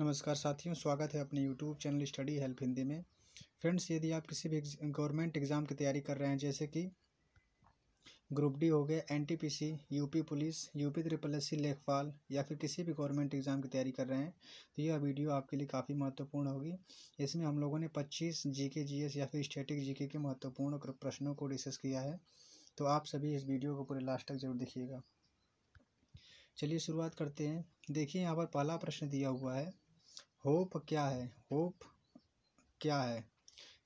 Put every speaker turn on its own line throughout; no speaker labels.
नमस्कार साथियों स्वागत है अपने YouTube channel study help Hindi में फ्रेंड्स यदि आप किसी भी गवर्नमेंट एग्ज़ाम की तैयारी कर रहे हैं जैसे कि ग्रुप डी हो गए N T P C UP police UP triple S C लेखपाल या फिर किसी भी गवर्नमेंट एग्ज़ाम की तैयारी कर रहे हैं तो यह वीडियो आपके लिए काफ़ी महत्वपूर्ण होगी इसमें हम लोगों ने पच्चीस जी के जी एस या फिर स्टेटिक जी के महत्वपूर्ण प्रश्नों को डिस्कस किया है तो आप सभी इस वीडियो को पूरे लास्ट तक जरूर देखिएगा चलिए शुरुआत करते हैं देखिए यहाँ पर पहला प्रश्न दिया हुआ है होप क्या है होप क्या है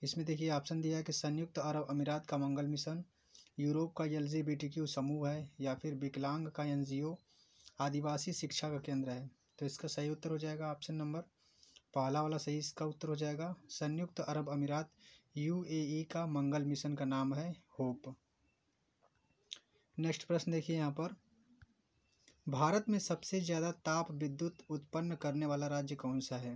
इसमें देखिए ऑप्शन दिया है कि संयुक्त अरब अमीरात का मंगल मिशन यूरोप का एल समूह है या फिर विकलांग का एन आदिवासी शिक्षा का केंद्र है तो इसका सही उत्तर हो जाएगा ऑप्शन नंबर पहला वाला सही इसका उत्तर हो जाएगा संयुक्त अरब अमीरात यूएई का मंगल मिशन का नाम है होप नेक्स्ट प्रश्न देखिए यहाँ पर भारत में सबसे ज़्यादा ताप विद्युत उत्पन्न करने वाला राज्य कौन सा है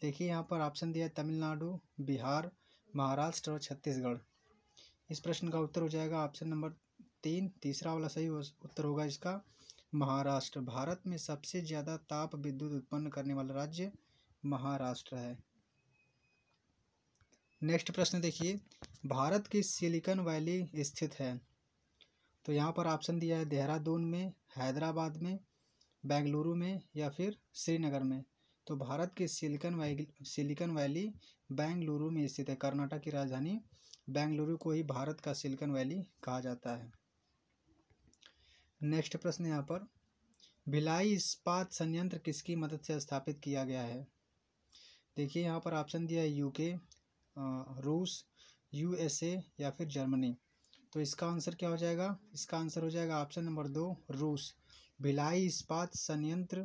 देखिए यहाँ पर ऑप्शन दिया तमिलनाडु बिहार महाराष्ट्र और छत्तीसगढ़ इस प्रश्न का उत्तर हो जाएगा ऑप्शन नंबर तीन तीसरा वाला सही उत्तर होगा इसका महाराष्ट्र भारत में सबसे ज़्यादा ताप विद्युत उत्पन्न करने वाला राज्य महाराष्ट्र है नेक्स्ट प्रश्न देखिए भारत की सिलिकॉन वैली स्थित है तो यहाँ पर ऑप्शन दिया है देहरादून में हैदराबाद में बेंगलुरु में या फिर श्रीनगर में तो भारत के Silicon Valley Silicon Valley Bengaluru में स्थित है कर्नाटक की राजधानी बेंगलुरु को ही भारत का सिलिकन वैली कहा जाता है नेक्स्ट प्रश्न यहाँ पर भिलाई इस्पात संयंत्र किसकी मदद से स्थापित किया गया है देखिए यहाँ पर ऑप्शन दिया है यूके रूस यूएसए या फिर जर्मनी तो इसका आंसर क्या हो जाएगा इसका आंसर हो जाएगा ऑप्शन नंबर दो रूस भिलाई इस्पात संयंत्र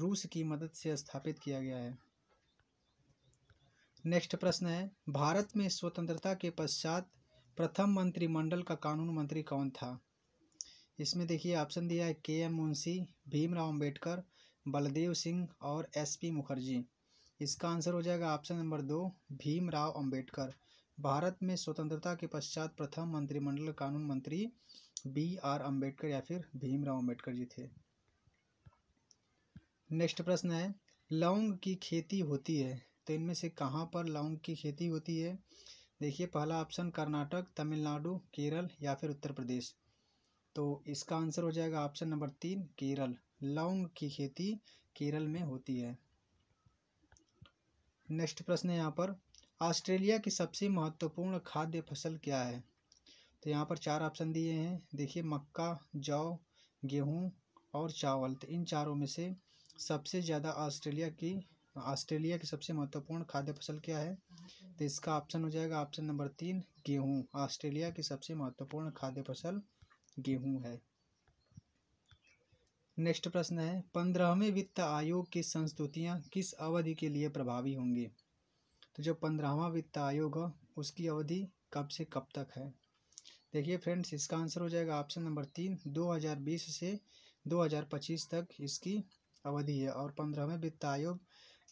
रूस की मदद से स्थापित किया गया है नेक्स्ट प्रश्न है भारत में स्वतंत्रता के पश्चात प्रथम मंत्रिमंडल का कानून मंत्री कौन था इसमें देखिए ऑप्शन दिया है के एम मुंशी भीमराव अम्बेडकर बलदेव सिंह और एस पी मुखर्जी इसका आंसर हो जाएगा ऑप्शन नंबर दो भीमराव अंबेडकर भारत में स्वतंत्रता के पश्चात प्रथम मंत्रिमंडल कानून मंत्री बी आर अम्बेडकर या फिर भीमराव अम्बेडकर जी थे नेक्स्ट प्रश्न है लौंग की खेती होती है तो इनमें से कहाँ पर लौंग की खेती होती है देखिए पहला ऑप्शन कर्नाटक तमिलनाडु केरल या फिर उत्तर प्रदेश तो इसका आंसर हो जाएगा ऑप्शन नंबर तीन केरल लौंग की खेती केरल में होती है नेक्स्ट प्रश्न है यहाँ पर ऑस्ट्रेलिया की सबसे महत्वपूर्ण खाद्य फसल क्या है तो यहाँ पर चार ऑप्शन दिए हैं देखिए मक्का जौ गेहूँ और चावल तो इन चारों में से सबसे ज़्यादा ऑस्ट्रेलिया की ऑस्ट्रेलिया की सबसे महत्वपूर्ण खाद्य फसल क्या है तो इसका ऑप्शन हो जाएगा ऑप्शन नंबर तीन गेहूँ ऑस्ट्रेलिया की सबसे महत्वपूर्ण खाद्य फसल गेहूँ है नेक्स्ट प्रश्न है पंद्रहवें वित्त आयोग की संस्तुतियाँ किस अवधि के लिए प्रभावी होंगी तो जो पंद्रहवा वित्त आयोग उसकी अवधि कब से कब तक है देखिए फ्रेंड्स इसका आंसर हो जाएगा ऑप्शन नंबर तीन 2020 से 2025 तक इसकी अवधि है और पंद्रहवें वित्त आयोग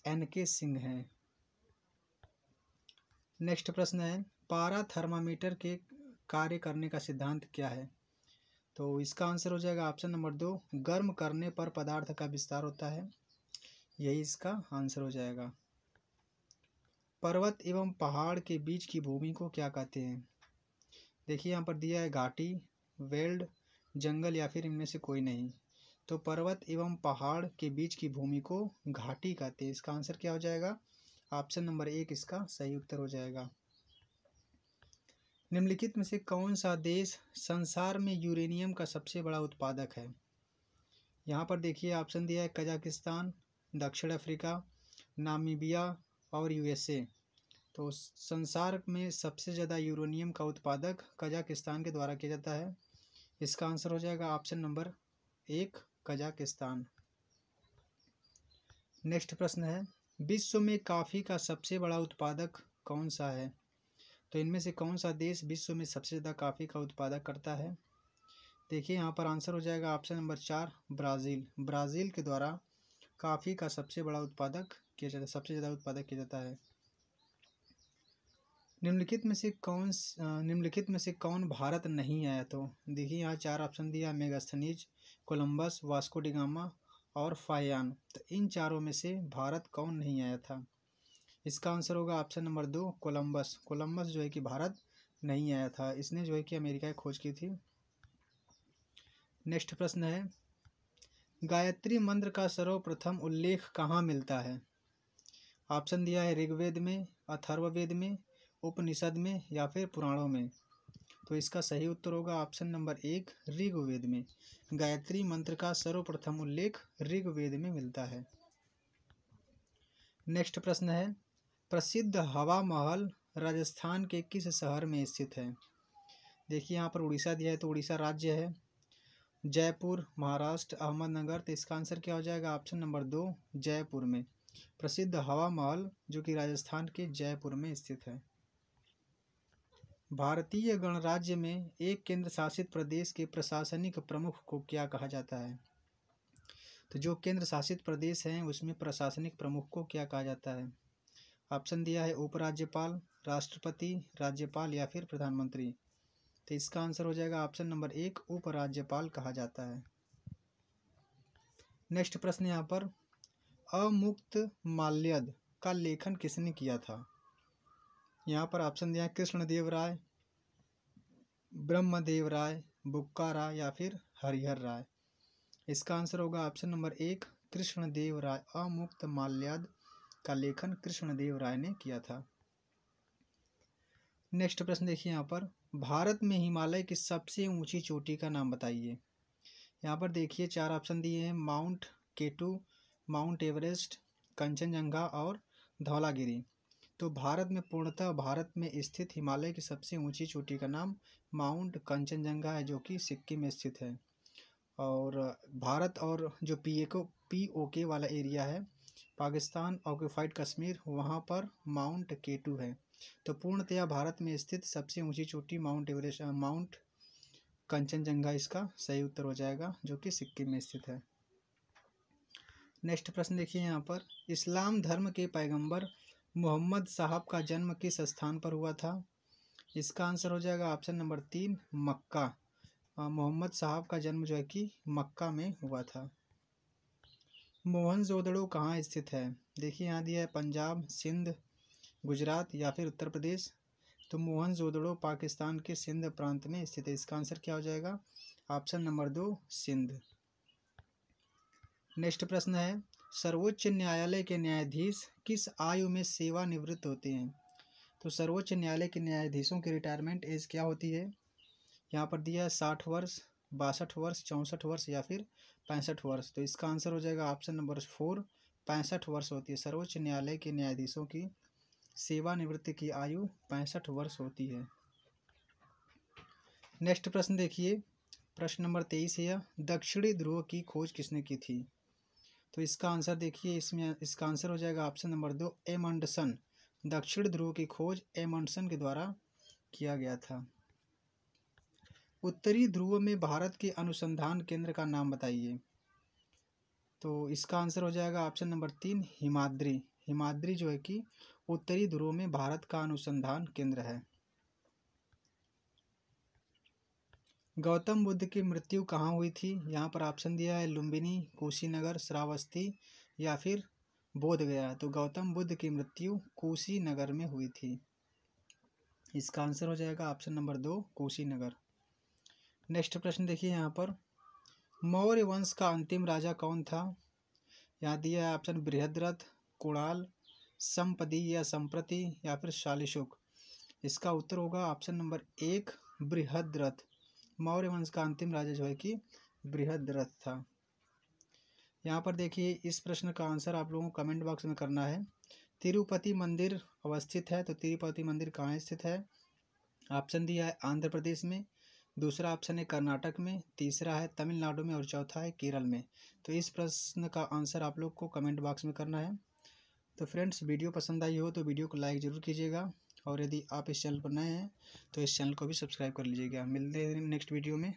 एन के सिंह हैं नेक्स्ट प्रश्न है पारा थर्मामीटर के कार्य करने का सिद्धांत क्या है तो इसका आंसर हो जाएगा ऑप्शन नंबर दो गर्म करने पर पदार्थ का विस्तार होता है यही इसका आंसर हो जाएगा पर्वत एवं पहाड़ के बीच की भूमि को क्या कहते हैं देखिए यहाँ पर दिया है घाटी वेल्ड जंगल या फिर इनमें से कोई नहीं तो पर्वत एवं पहाड़ के बीच की भूमि को घाटी कहते हैं इसका आंसर क्या हो जाएगा ऑप्शन नंबर एक इसका सही उत्तर हो जाएगा निम्नलिखित में से कौन सा देश संसार में यूरेनियम का सबसे बड़ा उत्पादक है यहाँ पर देखिए ऑप्शन दिया है कजाकिस्तान दक्षिण अफ्रीका नामीबिया और यूएसए तो संसार में सबसे ज़्यादा यूरोनियम का उत्पादक कजाकिस्तान के द्वारा किया जाता है इसका आंसर हो जाएगा ऑप्शन नंबर एक कजाकिस्तान नेक्स्ट प्रश्न है विश्व में कॉफ़ी का सबसे बड़ा उत्पादक कौन सा है तो इनमें से कौन सा देश विश्व में सबसे ज़्यादा काफ़ी का उत्पादक करता है देखिए यहाँ पर आंसर हो जाएगा ऑप्शन नंबर चार ब्राज़ील ब्राज़ील के द्वारा काफ़ी का सबसे बड़ा उत्पादक किया जाता है सबसे ज़्यादा उत्पादक किया जाता है निम्नलिखित में से कौन निम्नलिखित में से कौन भारत नहीं आया तो देखिए यहाँ चार ऑप्शन दिया मेगास्थनीज कोलंबस वास्को डिगामा और फायान तो इन चारों में से भारत कौन नहीं आया था इसका आंसर होगा ऑप्शन नंबर दो कोलंबस कोलंबस जो है कि भारत नहीं आया था इसने जो है कि अमेरिका की खोज की थी नेक्स्ट प्रश्न है गायत्री मंत्र का सर्वप्रथम उल्लेख कहाँ मिलता है ऑप्शन दिया है ऋग्वेद में अथर्ववेद में उपनिषद में या फिर पुराणों में तो इसका सही उत्तर होगा ऑप्शन नंबर एक ऋग्वेद में गायत्री मंत्र का सर्वप्रथम उल्लेख ऋग्वेद में मिलता है नेक्स्ट प्रश्न है प्रसिद्ध हवा महल राजस्थान के किस शहर में स्थित है देखिए यहाँ पर उड़ीसा दिया है तो उड़ीसा राज्य है जयपुर महाराष्ट्र अहमदनगर तो इसका आंसर क्या हो जाएगा ऑप्शन नंबर दो जयपुर में प्रसिद्ध हवा महल जो कि राजस्थान के जयपुर में स्थित है भारतीय गणराज्य में एक केंद्र शासित प्रदेश के प्रशासनिक प्रमुख को क्या कहा जाता है तो जो केंद्र शासित प्रदेश हैं उसमें प्रशासनिक प्रमुख को क्या कहा जाता है ऑप्शन दिया है उपराज्यपाल राष्ट्रपति राज्यपाल या फिर प्रधानमंत्री तो इसका आंसर हो जाएगा ऑप्शन नंबर एक उपराज्यपाल कहा जाता है नेक्स्ट प्रश्न यहाँ पर अमुक्त माल्यद का लेखन किसने किया था यहाँ पर ऑप्शन दिया कृष्णदेव राय ब्रह्मदेव राय बुक्का राय या फिर हरिहर राय इसका आंसर होगा ऑप्शन नंबर एक कृष्णदेव राय अमुक्त माल्याद का लेखन कृष्णदेव राय ने किया था नेक्स्ट प्रश्न देखिए यहाँ पर भारत में हिमालय की सबसे ऊंची चोटी का नाम बताइए यहाँ पर देखिए चार ऑप्शन दिए हैं Mount K two Mount Everest Kanchenjunga और धौलागिरी तो भारत में पूर्णतः भारत में स्थित हिमालय की सबसे ऊंची चोटी का नाम माउंट कंचनजंगा है जो कि सिक्किम में स्थित है और भारत और जो पी ए को पी ओ के वाला एरिया है पाकिस्तान ऑक्यूफाइड कश्मीर वहाँ पर माउंट के टू है तो पूर्णतया भारत में स्थित सबसे ऊंची चोटी माउंट एवरेस्ट माउंट कंचनजंगा इसका सही उत्तर हो जाएगा जो कि सिक्किम में स्थित है नेक्स्ट प्रश्न देखिए यहाँ पर इस्लाम धर्म के पैगंबर मोहम्मद साहब का जन्म किस स्थान पर हुआ था इसका आंसर हो जाएगा ऑप्शन नंबर तीन मक्का मोहम्मद साहब का जन्म जो है कि मक्का में हुआ था मोहन जोदड़ो कहाँ स्थित है देखिए यहाँ दिया है पंजाब सिंध गुजरात या फिर उत्तर प्रदेश तो मोहन जोदड़ो पाकिस्तान के सिंध प्रांत में स्थित है इसका आंसर क्या हो जाएगा ऑप्शन नंबर दो सिंध नेक्स्ट प्रश्न है सर्वोच्च न्यायालय के न्यायाधीश किस आयु में सेवानिवृत्त होते हैं तो सर्वोच्च न्यायालय के न्यायाधीशों की रिटायरमेंट एज क्या होती है यहाँ पर दिया है साठ वर्ष बासठ वर्ष चौंसठ वर्ष या फिर पैंसठ वर्ष तो इसका आंसर हो जाएगा ऑप्शन नंबर फोर पैंसठ वर्ष होती है सर्वोच्च न्यायालय के न्यायाधीशों की सेवानिवृत्ति की आयु पैंसठ वर्ष होती है नेक्स्ट प्रश्न देखिए प्रश्न नंबर तेईस है दक्षिणी ध्रुव की खोज किसने की थी तो इसका आंसर देखिए इसमें इसका आंसर हो जाएगा ऑप्शन नंबर दो एमंडसन दक्षिण ध्रुव की खोज एमंडसन के द्वारा किया गया था उत्तरी ध्रुव में भारत के अनुसंधान केंद्र का नाम बताइए तो इसका आंसर हो जाएगा ऑप्शन नंबर तीन हिमाद्री हिमाद्री जो है कि उत्तरी ध्रुव में भारत का अनुसंधान केंद्र है गौतम बुद्ध की मृत्यु कहाँ हुई थी यहाँ पर ऑप्शन दिया है लुम्बिनी कुशीनगर श्रावस्ती या फिर बोध गया तो गौतम बुद्ध की मृत्यु कुशीनगर में हुई थी इसका आंसर हो जाएगा ऑप्शन नंबर दो कुशीनगर नेक्स्ट प्रश्न देखिए यहाँ पर मौर्य वंश का अंतिम राजा कौन था यहाँ दिया है ऑप्शन बृहद्रथ कुणाल संपदी या संप्रति या फिर शालिशुक इसका उत्तर होगा ऑप्शन नंबर एक बृहद्रथ मौर्य वंश का अंतिम राजा जो है कि बृहद रथ था यहाँ पर देखिए इस प्रश्न का आंसर आप लोगों को कमेंट बॉक्स में करना है तिरुपति मंदिर अवस्थित है तो तिरुपति मंदिर कहाँ स्थित है ऑप्शन दिया है आंध्र प्रदेश में दूसरा ऑप्शन है कर्नाटक में तीसरा है तमिलनाडु में और चौथा है केरल में तो इस प्रश्न का आंसर आप लोग को कमेंट बॉक्स में करना है तो फ्रेंड्स वीडियो पसंद आई हो तो वीडियो को लाइक ज़रूर कीजिएगा और यदि आप इस चैनल पर नए हैं तो इस चैनल को भी सब्सक्राइब कर लीजिएगा मिलते हैं नेक्स्ट वीडियो में